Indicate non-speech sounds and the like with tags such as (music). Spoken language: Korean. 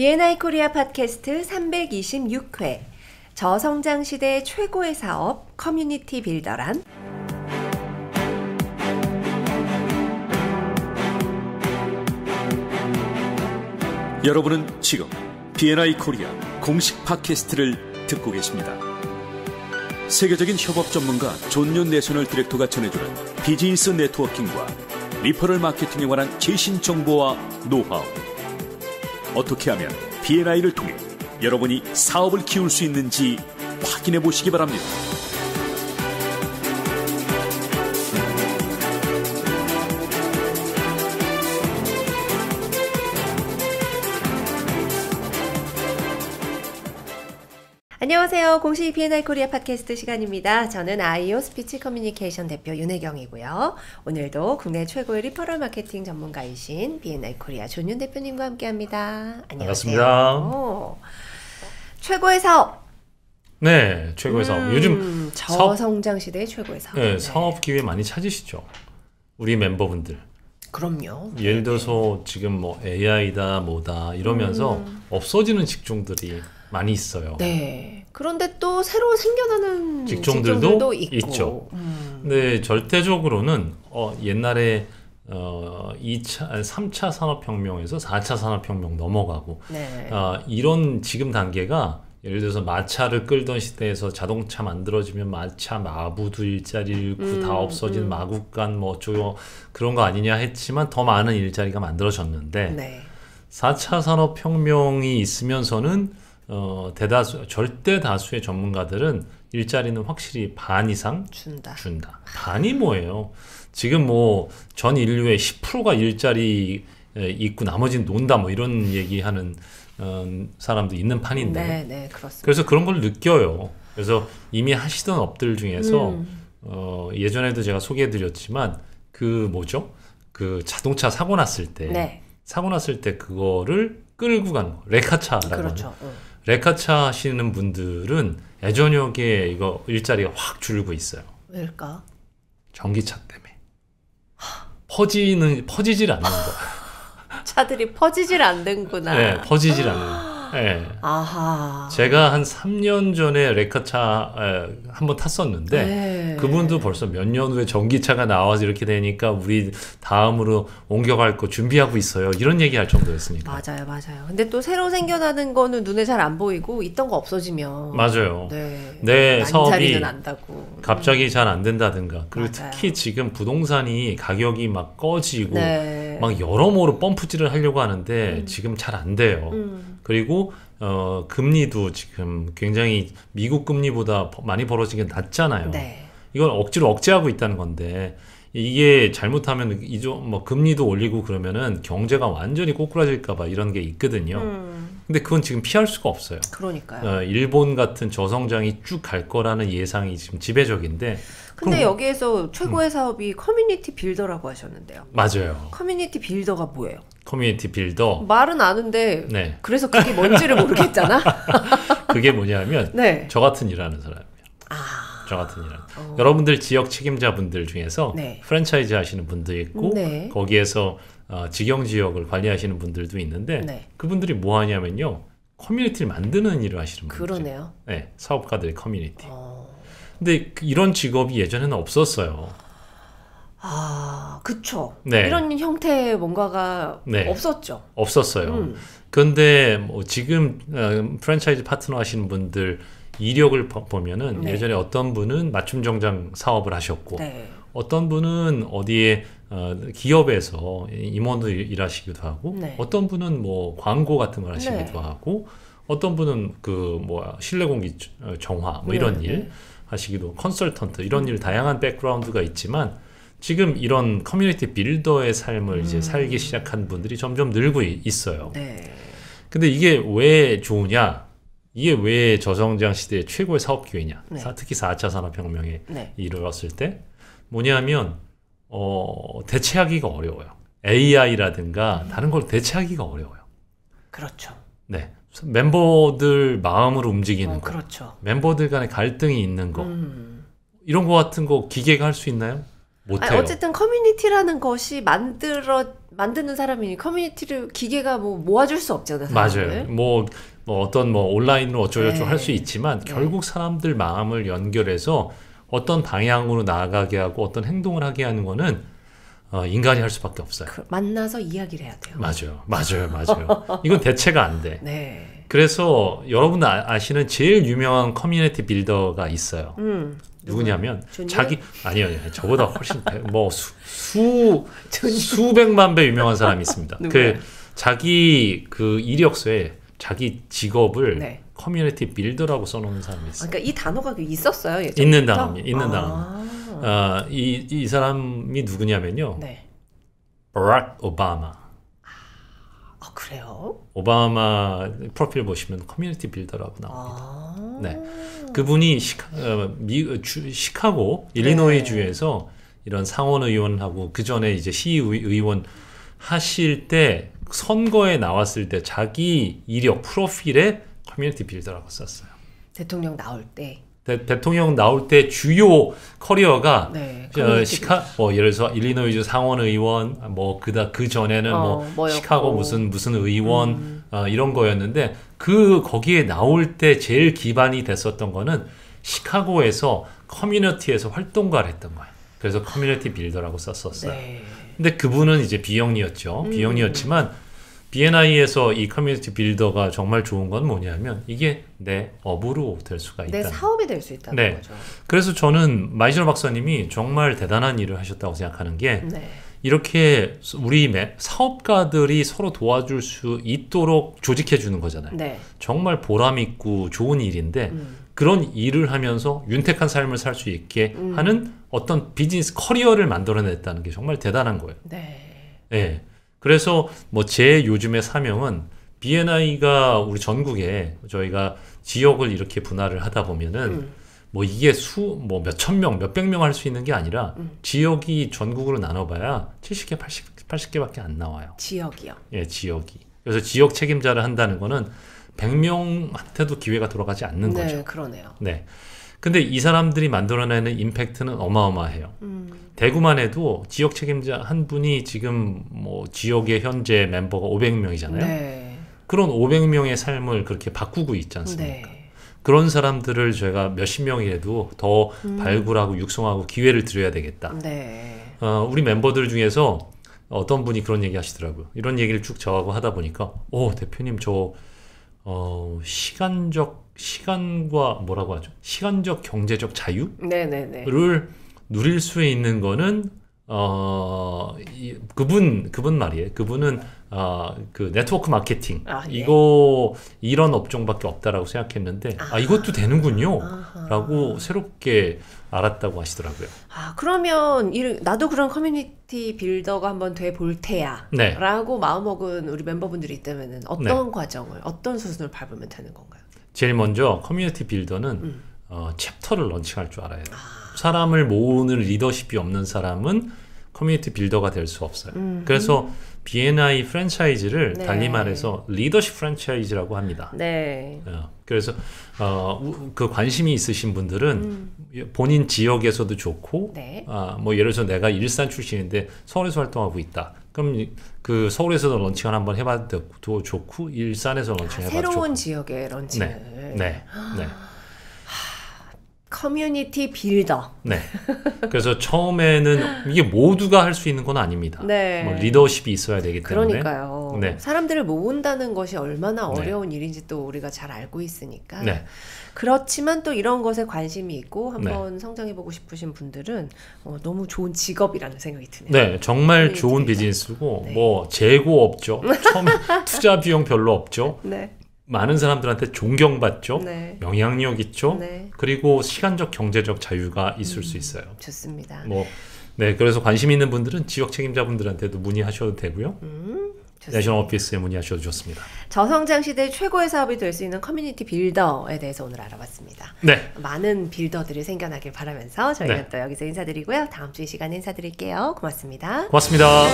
B&I 코리아 팟캐스트 326회 저성장 시대 최고의 사업 커뮤니티 빌더란 여러분은 지금 B&I 코리아 공식 팟캐스트를 듣고 계십니다. 세계적인 협업 전문가 존윤 내셔널 디렉터가 전해주는 비즈니스 네트워킹과 리퍼럴 마케팅에 관한 최신 정보와 노하우 어떻게 하면 B&I를 n 통해 여러분이 사업을 키울 수 있는지 확인해 보시기 바랍니다. 안녕하세요. 공식 B&I 코리아 팟캐스트 시간입니다. 저는 아이 스피치 커뮤니케이션 대표 윤혜경이고요. 오늘도 국내 최고의 리퍼럴 마케팅 전문가이신 B&I 코리아 존윤 대표님과 함께합니다. 안녕하세요. 반갑습니다. 최고의 사업. 네, 최고의 음, 사업. 요즘 저성장 시대의 최고의 사업. 네, 네, 사업 기회 많이 찾으시죠. 우리 멤버분들. 그럼요. 예를 들어서 네. 지금 뭐 AI다 뭐다 이러면서 음. 없어지는 직종들이 많이 있어요. 네. 그런데 또 새로 생겨나는 직종들도, 직종들도 있죠 음. 근데 절대적으로는 어, 옛날에 어, 2차, 3차 산업혁명에서 4차 산업혁명 넘어가고 네. 어, 이런 지금 단계가 예를 들어서 마차를 끌던 시대에서 자동차 만들어지면 마차 마부도 일자리 를다 음, 없어진 음. 마구간 뭐 어쩌고 그런 거 아니냐 했지만 더 많은 일자리가 만들어졌는데 네. 4차 산업혁명이 있으면서는 어, 대다수 절대 다수의 전문가들은 일자리는 확실히 반 이상 준다. 준다. 반이 뭐예요? 지금 뭐 전 인류의 10%가 일자리 있고 나머지는 논다 뭐 이런 얘기하는 음, 사람도 있는 판인데. 네, 네, 그렇습니다. 그래서 그런 걸 느껴요. 그래서 이미 하시던 업들 중에서 음. 어, 예전에도 제가 소개해드렸지만 그 뭐죠? 그 자동차 사고 났을 때 네. 사고 났을 때 그거를 끌고 간 거, 레카차라고 그렇죠. 하 어. 레카차 하시는 분들은 예전역에 이거 일자리가 확 줄고 있어요. 왜일까? 전기차 때문에. 퍼지는 퍼지질 않는 거. 차들이 퍼지질 않는구나. 네, 퍼지질 않는. (gasps) 네. 아하. 제가 한 3년 전에 레카차 한 번 탔었는데 네. 네. 그분도 벌써 몇 년 후에 전기차가 나와서 이렇게 되니까 우리 다음으로 옮겨갈 거 준비하고 있어요. 이런 얘기할 정도였으니까. 맞아요, 맞아요. 근데 또 새로 생겨나는 거는 눈에 잘 안 보이고 있던 거 없어지면 맞아요. 네, 내 사업이 갑자기 잘 안 된다든가. 그리고 맞아요. 특히 지금 부동산이 가격이 막 꺼지고 네. 막 여러모로 펌프질을 하려고 하는데 음. 지금 잘 안 돼요. 음. 그리고 어, 금리도 지금 굉장히 미국 금리보다 많이 벌어진 게 낮잖아요. 네. 이건 억지로 억제하고 있다는 건데 이게 잘못하면 이좀 뭐 금리도 올리고 그러면은 경제가 완전히 꼬꾸라질까봐 이런 게 있거든요. 음. 근데 그건 지금 피할 수가 없어요. 그러니까요. 어, 일본 같은 저성장이 쭉 갈 거라는 예상이 지금 지배적인데. 근데 그럼, 여기에서 최고의 음. 사업이 커뮤니티 빌더라고 하셨는데요. 맞아요. 커뮤니티 빌더가 뭐예요? 커뮤니티 빌더. 말은 아는데 네. 그래서 그게 뭔지를 모르겠잖아. (laughs) 그게 뭐냐면 네. 저 같은 일하는 사람이에요. 아. 저 같은 이런 어. 여러분들 지역 책임자분들 중에서 네. 프랜차이즈 하시는 분도 있고 네. 거기에서 어, 직영 지역을 관리하시는 분들도 있는데 네. 그분들이 뭐 하냐면요 커뮤니티를 만드는 일을 하시는 분들 그러네요. 네, 사업가들의 커뮤니티. 어. 근데 그 이런 직업이 예전에는 없었어요. 아, 그쵸. 네. 이런 형태의 뭔가가 네. 없었죠. 없었어요. 음. 그데뭐 지금 어, 프랜차이즈 파트너 하시는 분들 이력을 보면은 네. 예전에 어떤 분은 맞춤 정장 사업을 하셨고 네. 어떤 분은 어디에 어, 기업에서 임원으로 일하시기도 하고 네. 어떤 분은 뭐 광고 같은 걸 하시기도 네. 하고 어떤 분은 그 뭐 실내 공기 어, 정화 뭐 이런 네, 일 네. 하시기도 컨설턴트 이런 음. 일 다양한 백그라운드가 있지만 지금 이런 커뮤니티 빌더의 삶을 음. 이제 살기 음. 시작한 분들이 점점 늘고 있어요. 근데 이게 왜 좋으냐? 이게 왜 저성장 시대의 최고의 사업 기회냐? 네. 특히 4차 산업혁명에 네. 이르렀을 때 뭐냐면 어, 대체하기가 어려워요. AI라든가 음. 다른 걸 대체하기가 어려워요. 그렇죠. 네. 멤버들 마음으로 움직이는 어, 거. 그렇죠. 멤버들 간에 갈등이 있는 거. 음. 이런 거 같은 거 기계가 할 수 있나요? 못해요. 어쨌든 커뮤니티라는 것이 만들어 만드는 사람이니 커뮤니티를 기계가 뭐 모아줄 수 없잖아요. 그 사람들. 맞아요. 뭐뭐 어떤 뭐 온라인으로 어쩌고저쩌고 네. 할수 있지만 네. 결국 사람들 마음을 연결해서 어떤 방향으로 나아가게 하고 어떤 행동을 하게 하는 거는 어, 인간이 할 수밖에 없어요. 그, 만나서 이야기를 해야 돼요. 맞아요, 맞아요, 맞아요. 이건 대체가 안 돼. 네. 그래서 여러분 아, 시는 제일 유명한 커뮤니티 빌더가 있어요. 음, 누구냐면 존이? 자기 아니요, 아니요 저보다 훨씬 뭐수 수백만 배 유명한 사람이 있습니다. (laughs) 그 자기 그 이력서에 자기 직업을 네. 커뮤니티 빌더라고 써놓는 사람이 있어요. 그러니까 이 단어가 그 있었어요 예전부터? 있는 단어입 있는 아. 단어. 아, 이, 이 사람이 누구냐면요. 네. 바락 오바마. 아, 아 그래요? 오바마 프로필 보시면 커뮤니티 빌더라고 나옵니다. 아. 네. 그분이 시카, 어, 미, 주, 시카고 일리노이 네. 주에서 이런 상원 의원하고 그 전에 이제 시의원 하실 때 선거에 나왔을 때 자기 이력 프로필에 커뮤니티 빌더라고 썼어요. 대통령 나올 때. 대, 통령 나올 때 주요 커리어가 네, 어, 시카 뭐 예를 들어서 일리노이주 상원 의원 뭐 그다 그 전에는 어, 뭐 시카고 무슨 무슨 의원 음. 어, 이런 거였는데 그 거기에 나올 때 제일 기반이 됐었던 거는 시카고에서 커뮤니티에서 활동가를 했던 거예요. 그래서 커뮤니티 빌더라고 썼었어요. 네. 근데 그분은 이제 비영리였죠 음. B형이었지만 BNI에서 이 커뮤니티 빌더가 정말 좋은 건 뭐냐면 이게 내 업으로 될 수가 있다. 내 사업이 될 수 있다는 네. 거죠. 그래서 저는 마이진호 박사님이 정말 대단한 일을 하셨다고 생각하는 게 네. 이렇게 우리 사업가들이 서로 도와줄 수 있도록 조직해 주는 거잖아요. 네. 정말 보람 있고 좋은 일인데 음. 그런 일을 하면서 윤택한 삶을 살 수 있게 음. 하는 어떤 비즈니스 커리어를 만들어냈다는 게 정말 대단한 거예요. 네. 네. 그래서 뭐 제 요즘의 사명은 BNI가 우리 전국에 저희가 지역을 이렇게 분할을 하다 보면은 음. 뭐 이게 수 뭐 몇천 명, 몇백 명 할 수 있는 게 아니라 음. 지역이 전국으로 나눠봐야 70개, 80, 80개밖에 안 나와요. 지역이요. 예, 지역이. 그래서 지역 책임자를 한다는 거는 100명한테도 기회가 돌아가지 않는 네, 거죠. 그러네요. 네. 근데 이 사람들이 만들어내는 임팩트는 어마어마해요. 음. 대구만 해도 지역 책임자 한 분이 지금 뭐 지역의 현재 멤버가 500명이잖아요. 네. 그런 500명의 삶을 그렇게 바꾸고 있지 않습니까? 네. 그런 사람들을 저가 몇십 명이라도 더 음. 발굴하고 육성하고 기회를 드려야 되겠다. 네. 어, 우리 멤버들 중에서 어떤 분이 그런 얘기 하시더라고요. 이런 얘기를 쭉 저하고 하다 보니까, 오, 대표님, 저 어, 시간적 시간과 뭐라고 하죠? 시간적 경제적 자유를 네네네. 누릴 수 있는 거는 어, 이, 그분 그분 말이에요. 그분은 아, 그 네트워크 마케팅 아, 예. 이거 이런 업종밖에 없다라고 생각했는데 아아 이것도 되는군요라고 새롭게 알았다고 하시더라고요. 아 그러면 이, 나도 그런 커뮤니티 빌더가 한번 돼 볼 테야라고 네. 마음먹은 우리 멤버분들이 있다면은 어떤 네. 과정을 어떤 수순을 밟으면 되는 건가요? 제일 먼저 커뮤니티 빌더는 음. 어, 챕터를 런칭할 줄 알아야 돼요. 아. 사람을 모으는 리더십이 없는 사람은 커뮤니티 빌더가 될 수 없어요. 음. 그래서 BNI 프랜차이즈를 네. 달리 말해서 리더십 프랜차이즈라고 합니다. 네. 어, 그래서 어, 그 관심이 있으신 분들은 음. 본인 지역에서도 좋고, 네. 어, 뭐 예를 들어 서 내가 일산 출신인데 서울에서 활동하고 있다. 그럼 그 서울에서도 런칭을 한번 해봐도 좋고 일산에서 런칭 아, 해봐도 새로운 좋고. 지역의 런칭을. 네. 네. 네. 커뮤니티 빌더. 네. 그래서 처음에는 이게 모두가 할 수 있는 건 아닙니다. 네. 뭐 리더십이 있어야 되기 때문에. 그러니까요. 네. 사람들을 모은다는 것이 얼마나 네. 어려운 네. 일인지 또 우리가 잘 알고 있으니까. 네. 그렇지만 또 이런 것에 관심이 있고 네. 한번 네. 성장해보고 싶으신 분들은 어, 너무 좋은 직업이라는 생각이 드네요. 네, 정말 좋은 빌더. 비즈니스고 네. 뭐 재고 없죠. 처음 (laughs) 투자 비용 별로 없죠. 네. 많은 사람들한테 존경받죠. 네. 영향력 있죠. 네. 그리고 시간적 경제적 자유가 있을 음, 수 있어요. 좋습니다. 뭐 네, 그래서 관심 있는 분들은 지역 책임자분들한테도 문의하셔도 되고요. 음, 내셔널 오피스에 문의하셔도 좋습니다. 저성장 시대 최고의 사업이 될 수 있는 커뮤니티 빌더에 대해서 오늘 알아봤습니다. 네. 많은 빌더들이 생겨나길 바라면서 저희는 네. 또 여기서 인사드리고요. 다음 주이 시간에 인사드릴게요. 고맙습니다. 고맙습니다.